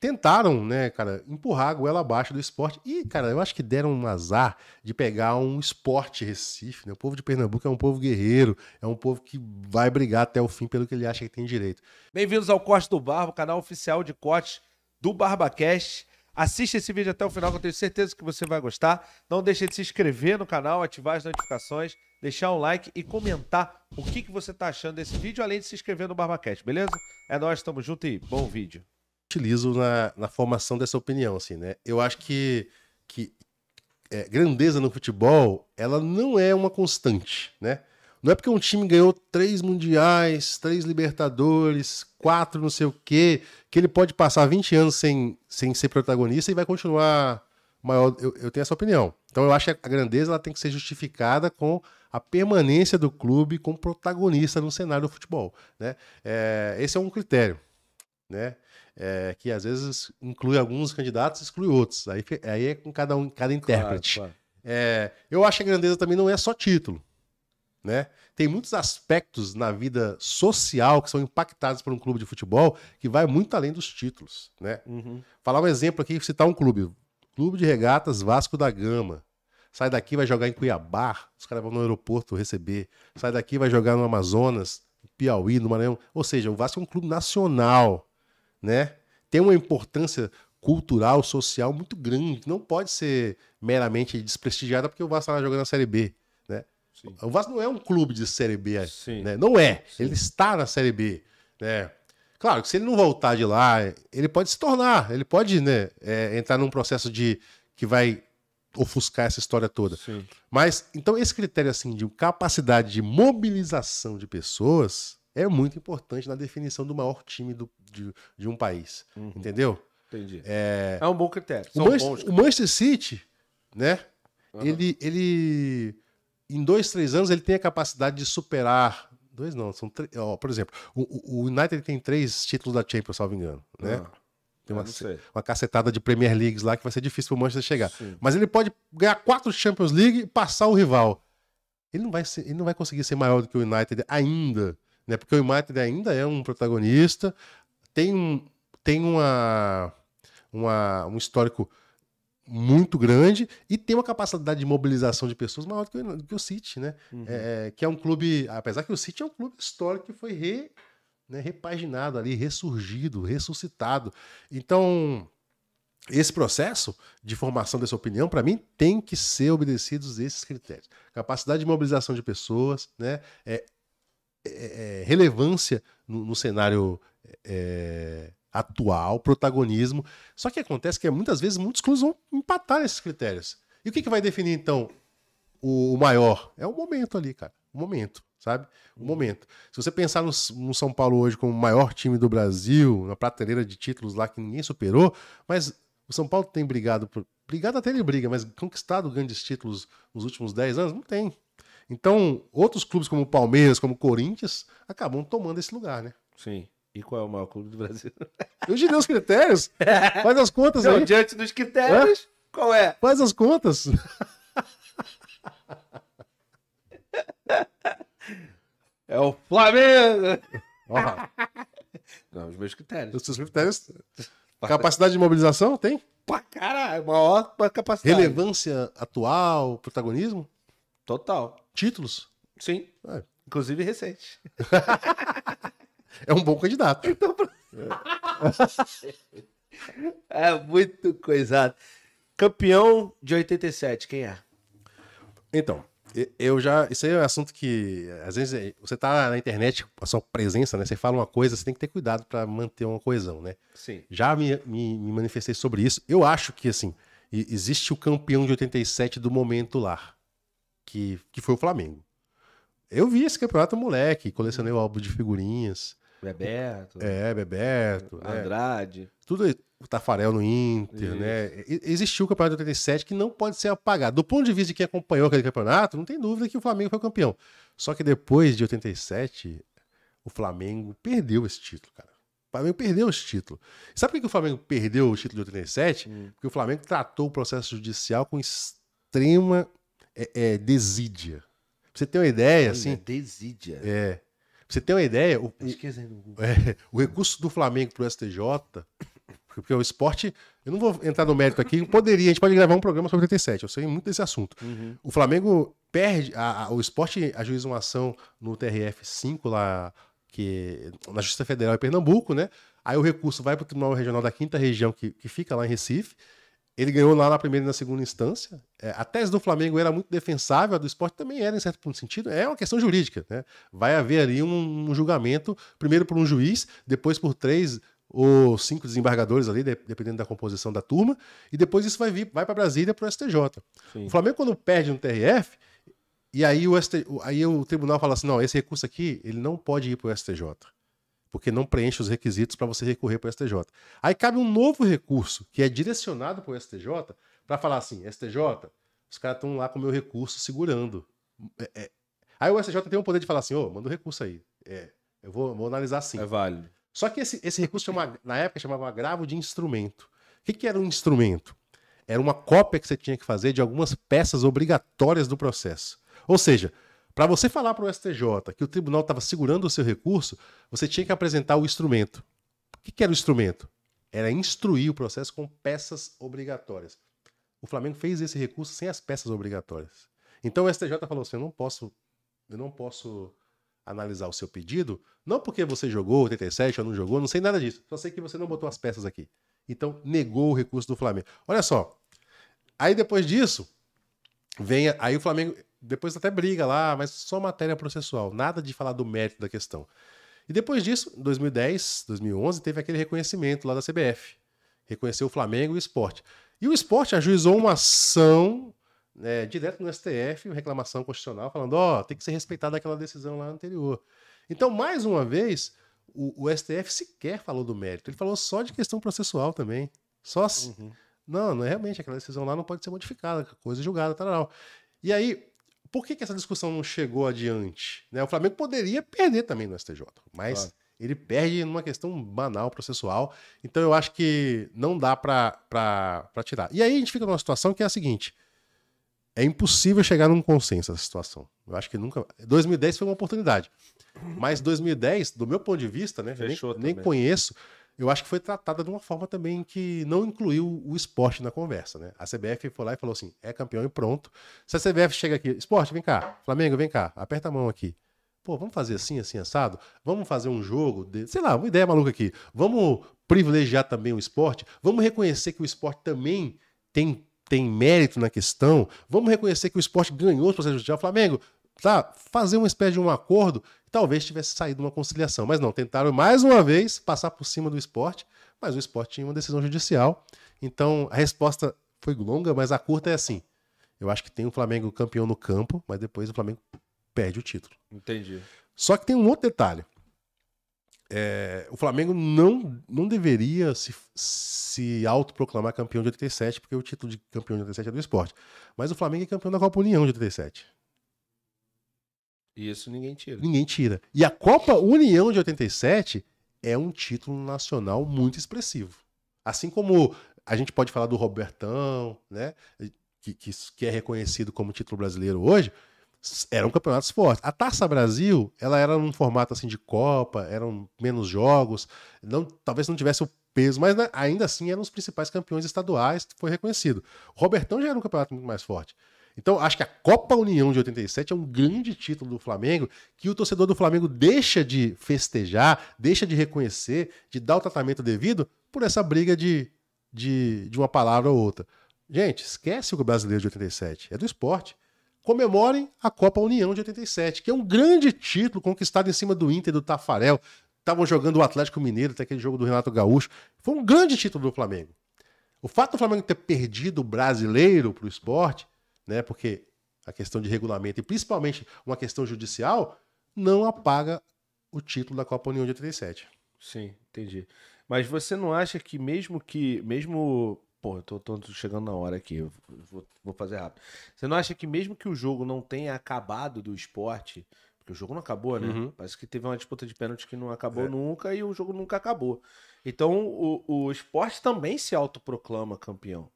tentaram, né, cara, empurrar a goela abaixo do esporte. E, cara, eu acho que deram um azar de pegar um esporte Recife, né? O povo de Pernambuco é um povo guerreiro, é um povo que vai brigar até o fim pelo que ele acha que tem direito. Bem-vindos ao Corte do Barba, canal oficial de corte do BarbaCast. Assista esse vídeo até o final, que eu tenho certeza que você vai gostar. Não deixe de se inscrever no canal, ativar as notificações, deixar um like e comentar o que, que você está achando desse vídeo, além de se inscrever no BarbaCast, beleza? É nóis, tamo junto e bom vídeo utilizo na, na formação dessa opinião, assim, né? Eu acho que, que é, grandeza no futebol, ela não é uma constante, né? Não é porque um time ganhou três mundiais, três Libertadores, quatro não sei o quê, que ele pode passar 20 anos sem, sem ser protagonista e vai continuar maior. Eu, eu tenho essa opinião. Então eu acho que a grandeza ela tem que ser justificada com a permanência do clube como protagonista no cenário do futebol. Né? É, esse é um critério. Né? é, que às vezes inclui alguns candidatos exclui outros. Aí, aí é com cada um, cada intérprete. Claro, claro. É, eu acho que a grandeza também não é só título. Né? Tem muitos aspectos na vida social que são impactados por um clube de futebol que vai muito além dos títulos. Né? Uhum. Falar um exemplo aqui, citar um clube. Clube de regatas Vasco da Gama. Sai daqui, vai jogar em Cuiabá, os caras vão no aeroporto receber. Sai daqui, vai jogar no Amazonas, Piauí, no Maranhão. Ou seja, o Vasco é um clube nacional né? Tem uma importância cultural, social muito grande. Não pode ser meramente desprestigiada porque o Vasco está jogando na Série B. Né? Sim. O Vasco não é um clube de Série B. Sim. Né? Não é. Sim. Ele está na Série B. Né? Claro que se ele não voltar de lá, ele pode se tornar, ele pode né, é, entrar num processo de que vai ofuscar essa história toda. Mas, então, esse critério assim de capacidade de mobilização de pessoas é muito importante na definição do maior time do, de, de um país. Uhum. Entendeu? Entendi. É... é, um bom critério. O, Manchester, o Manchester City, né? Uhum. Ele, ele, em dois, três anos, ele tem a capacidade de superar. Dois não, são três. Ó, por exemplo, o, o United tem três títulos da Champions, salvo engano, né? Uhum. Tem uma, uma cacetada de Premier Leagues lá que vai ser difícil para o Manchester chegar. Sim. Mas ele pode ganhar quatro Champions League e passar o rival. Ele não, vai ser, ele não vai conseguir ser maior do que o United ainda né? Porque o United ainda é um protagonista, tem, um, tem uma, uma, um histórico muito grande e tem uma capacidade de mobilização de pessoas maior do que, o City, né? Uhum. É, que é um clube, apesar que o City é um clube histórico que foi re, né, repaginado ali, ressurgido, ressuscitado. Então, esse processo de formação dessa opinião, para mim, tem que ser obedecidos esses critérios. Capacidade de mobilização de pessoas, né? É, é, é, relevância no, no cenário é, atual, protagonismo. Só que acontece que muitas vezes muitos clubes vão empatar esses critérios. E o que, que vai definir, então, o, o maior? É o momento ali, cara. O momento, sabe? O uhum. momento. Se você pensar no, no, São Paulo hoje como o maior time do Brasil, na prateleira de títulos lá que ninguém superou, mas o São Paulo tem brigado por. Brigado até ele briga, mas conquistado grandes títulos nos últimos 10 anos? Não tem. Então, outros clubes como o Palmeiras, como o Corinthians, acabam tomando esse lugar, né? Sim. E qual é o maior clube do Brasil? Eu dei os critérios. Faz as contas Não, aí. Diante dos critérios, Hã? qual é? Faz as contas. É o Flamengo! Oh. Não, os meus critérios. Os seus critérios. Capacidade de mobilização? Tem? Pra caralho, maior capacidade. Relevância atual, protagonismo? Total. Títulos? Sim. É. Inclusive recente. é um bom candidato. Então, é. é muito coisado. Campeão de 87, quem é? Então, eu já. Isso aí é um assunto que. Às vezes é, você tá na internet, a sua presença, né? Você fala uma coisa, você tem que ter cuidado para manter uma coesão, né? Sim. Já me, me, me manifestei sobre isso. Eu acho que, assim, existe o campeão de 87 do momento lá que, que foi o Flamengo. Eu vi esse campeonato moleque, colecionei o álbum de figurinhas. Bebeto. É, Bebeto. Né? Andrade. Né? Tudo o Tafarel no Inter, né? Isso. né? Existiu o campeonato de 87 que não pode ser apagado. Do ponto de vista de quem acompanhou aquele campeonato, não tem dúvida que o Flamengo foi o campeão. Só que depois de 87, o Flamengo perdeu esse título, cara. O Flamengo perdeu esse título. Sabe por que o Flamengo perdeu o título de 87? Hum. Porque o Flamengo tratou o processo judicial com extrema é, é desídia. Pra você tem uma ideia, assim. É desídia. É. Pra você tem uma ideia, o, tá o, é, o recurso do Flamengo pro STJ, porque o esporte. Eu não vou entrar no mérito aqui, poderia, a gente pode gravar um programa sobre 87, eu sei muito desse assunto. Uhum. O Flamengo perde. A, a, o esporte ajuiza uma ação no TRF5 lá, que, na Justiça Federal em Pernambuco, né? Aí o recurso vai para o Tribunal Regional da Quinta Região, que, que fica lá em Recife. Ele ganhou lá na primeira e na segunda instância. É, a tese do Flamengo era muito defensável, a do esporte também era, em certo ponto de sentido. É uma questão jurídica. Né? Vai haver ali um, um julgamento, primeiro por um juiz, depois por três ou cinco desembargadores ali, dependendo da composição da turma, e depois isso vai vir, vai para Brasília para o STJ. Sim. O Flamengo, quando perde no TRF, e aí o, ST, aí o tribunal fala assim: não, esse recurso aqui ele não pode ir para o STJ porque não preenche os requisitos para você recorrer para o STJ. Aí cabe um novo recurso que é direcionado para o STJ para falar assim: STJ, os caras estão lá com o meu recurso segurando. É, é. Aí o STJ tem o poder de falar assim: ô, oh, manda o um recurso aí. É, eu vou, vou analisar sim. É válido. Só que esse, esse recurso, chama, na época, chamava agravo de instrumento. O que, que era um instrumento? Era uma cópia que você tinha que fazer de algumas peças obrigatórias do processo. Ou seja, para você falar para o STJ que o tribunal estava segurando o seu recurso, você tinha que apresentar o instrumento. O que, que era o instrumento? Era instruir o processo com peças obrigatórias. O Flamengo fez esse recurso sem as peças obrigatórias. Então o STJ falou assim: eu não posso, eu não posso analisar o seu pedido, não porque você jogou 87 ou não jogou, não sei nada disso. Só sei que você não botou as peças aqui. Então negou o recurso do Flamengo. Olha só. Aí depois disso, venha. Aí o Flamengo depois até briga lá, mas só matéria processual, nada de falar do mérito da questão. E depois disso, 2010, 2011, teve aquele reconhecimento lá da CBF. Reconheceu o Flamengo e o esporte. E o esporte ajuizou uma ação né, direto no STF, reclamação constitucional, falando: ó, oh, tem que ser respeitada aquela decisão lá anterior. Então, mais uma vez, o, o, STF sequer falou do mérito, ele falou só de questão processual também. Só, uhum. Não, não é realmente, aquela decisão lá não pode ser modificada, coisa julgada, tal, tal. E aí, por que, que essa discussão não chegou adiante? Né? O Flamengo poderia perder também no STJ, mas claro. ele perde numa questão banal, processual. Então eu acho que não dá para tirar. E aí a gente fica numa situação que é a seguinte: é impossível chegar num consenso essa situação. Eu acho que nunca. 2010 foi uma oportunidade. Mas 2010, do meu ponto de vista, né? Fechou nem, nem conheço eu acho que foi tratada de uma forma também que não incluiu o esporte na conversa, né? A CBF foi lá e falou assim: é campeão e pronto. Se a CBF chega aqui, esporte, vem cá, Flamengo, vem cá, aperta a mão aqui. Pô, vamos fazer assim, assim, assado? Vamos fazer um jogo, de, sei lá, uma ideia maluca aqui. Vamos privilegiar também o esporte? Vamos reconhecer que o esporte também tem tem mérito na questão, vamos reconhecer que o esporte ganhou os processos de Flamengo, tá, fazer uma espécie de um acordo, talvez tivesse saído uma conciliação. Mas não, tentaram mais uma vez passar por cima do esporte, mas o esporte tinha uma decisão judicial. Então a resposta foi longa, mas a curta é assim. Eu acho que tem o Flamengo campeão no campo, mas depois o Flamengo perde o título. Entendi. Só que tem um outro detalhe. É, o Flamengo não, não deveria se, se autoproclamar campeão de 87, porque o título de campeão de 87 é do esporte. Mas o Flamengo é campeão da Copa União de 87. Isso ninguém tira. Ninguém tira. E a Copa União de 87 é um título nacional muito expressivo. Assim como a gente pode falar do Robertão, né? Que, que, que é reconhecido como título brasileiro hoje, eram campeonatos fortes. A Taça Brasil, ela era num formato assim de Copa, eram menos jogos, não, talvez não tivesse o peso, mas né, ainda assim eram os principais campeões estaduais, foi reconhecido. O Robertão já era um campeonato muito mais forte. Então, acho que a Copa União de 87 é um grande título do Flamengo que o torcedor do Flamengo deixa de festejar, deixa de reconhecer, de dar o tratamento devido por essa briga de, de, de uma palavra ou outra. Gente, esquece o brasileiro de 87, é do esporte. Comemorem a Copa União de 87, que é um grande título conquistado em cima do Inter do Tafarel. Estavam jogando o Atlético Mineiro, até aquele jogo do Renato Gaúcho. Foi um grande título do Flamengo. O fato do Flamengo ter perdido o brasileiro para o esporte né? Porque a questão de regulamento e principalmente uma questão judicial não apaga o título da Copa União de 87. Sim, entendi. Mas você não acha que mesmo que mesmo Pô, eu tô, tô chegando na hora aqui, vou, vou fazer rápido. Você não acha que mesmo que o jogo não tenha acabado do esporte, porque o jogo não acabou, né? Uhum. Parece que teve uma disputa de pênalti que não acabou é. nunca e o jogo nunca acabou. Então o, o esporte também se autoproclama campeão.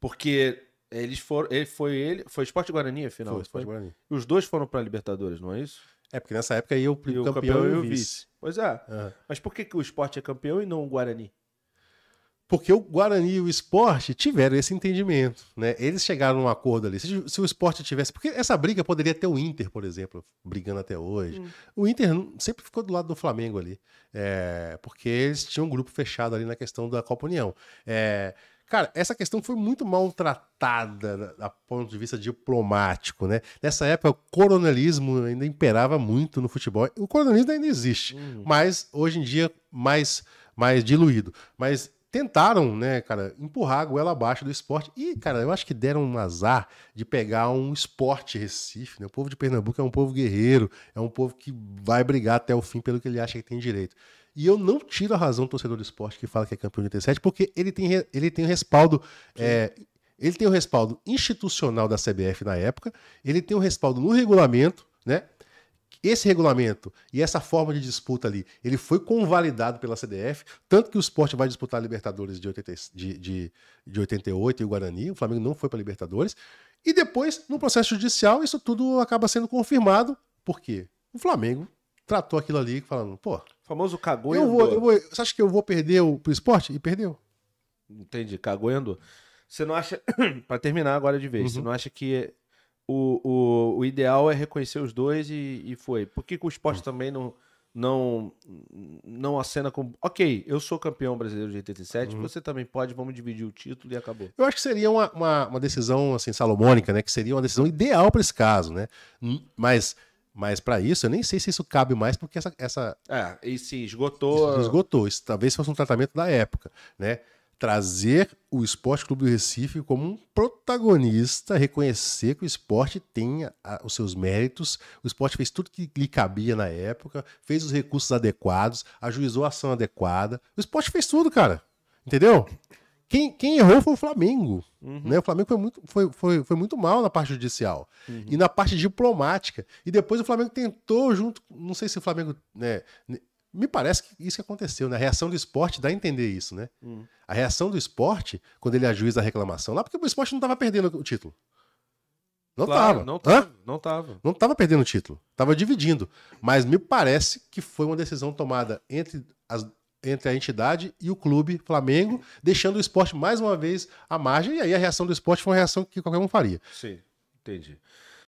Porque eles foram. Ele foi ele. Foi Esporte Guarani afinal, final? Foi, foi. Guarani. E os dois foram para Libertadores, não é isso? É, porque nessa época aí o campeão, o campeão e o vice. Pois é. Uhum. Mas por que, que o esporte é campeão e não o Guarani? Porque o Guarani e o esporte tiveram esse entendimento, né? Eles chegaram a um acordo ali. Se, se, o esporte tivesse. Porque essa briga poderia ter o Inter, por exemplo, brigando até hoje. Hum. O Inter sempre ficou do lado do Flamengo ali. É, porque eles tinham um grupo fechado ali na questão da Copa União. É, Cara, essa questão foi muito maltratada do ponto de vista diplomático, né? Nessa época, o coronelismo ainda imperava muito no futebol. O coronelismo ainda existe, hum. mas hoje em dia mais mais diluído. Mas tentaram, né, cara, empurrar a goela abaixo do esporte. E, cara, eu acho que deram um azar de pegar um esporte Recife, né? O povo de Pernambuco é um povo guerreiro, é um povo que vai brigar até o fim pelo que ele acha que tem direito. E eu não tiro a razão do torcedor do esporte que fala que é campeão de 87, porque ele tem, ele tem respaldo. É, ele tem o respaldo institucional da CBF na época, ele tem o respaldo no regulamento, né? esse regulamento e essa forma de disputa ali, ele foi convalidado pela CDF, tanto que o esporte vai disputar a Libertadores de, 80, de, de, de 88 e o Guarani, o Flamengo não foi para Libertadores, e depois, no processo judicial, isso tudo acaba sendo confirmado, porque o Flamengo tratou aquilo ali falando, pô... O famoso cagou eu vou, eu vou, Você acha que eu vou perder o, pro esporte? E perdeu. Entendi, cagou e andou. Você não acha... para terminar agora de vez, uhum. você não acha que o, o, o ideal é reconhecer os dois e, e foi. Por que, que o esporte hum. também não, não, não acena com. Ok, eu sou campeão brasileiro de 87, uhum. você também pode, vamos dividir o título e acabou. Eu acho que seria uma, uma, uma decisão assim, salomônica, né? Que seria uma decisão ideal para esse caso, né? Mas. Mas para isso, eu nem sei se isso cabe mais, porque essa. essa... É, e se esgotou. esgotou. Isso talvez fosse um tratamento da época, né? trazer o Esporte Clube do Recife como um protagonista, reconhecer que o esporte tem os seus méritos, o esporte fez tudo que lhe cabia na época, fez os recursos adequados, ajuizou a ação adequada, o esporte fez tudo, cara, entendeu? Quem, quem errou foi o Flamengo, uhum. né? O Flamengo foi muito, foi, foi, foi muito mal na parte judicial uhum. e na parte diplomática. E depois o Flamengo tentou junto, não sei se o Flamengo, né, me parece que isso que aconteceu, né? A reação do esporte dá a entender isso, né? Hum. A reação do esporte, quando ele ajuiza a reclamação lá, porque o esporte não estava perdendo o título. Não estava. não, tava, não tava. Não tava perdendo o título. Tava dividindo. Mas me parece que foi uma decisão tomada entre, as, entre a entidade e o clube Flamengo, deixando o esporte mais uma vez à margem. E aí a reação do esporte foi uma reação que qualquer um faria. Sim, entendi.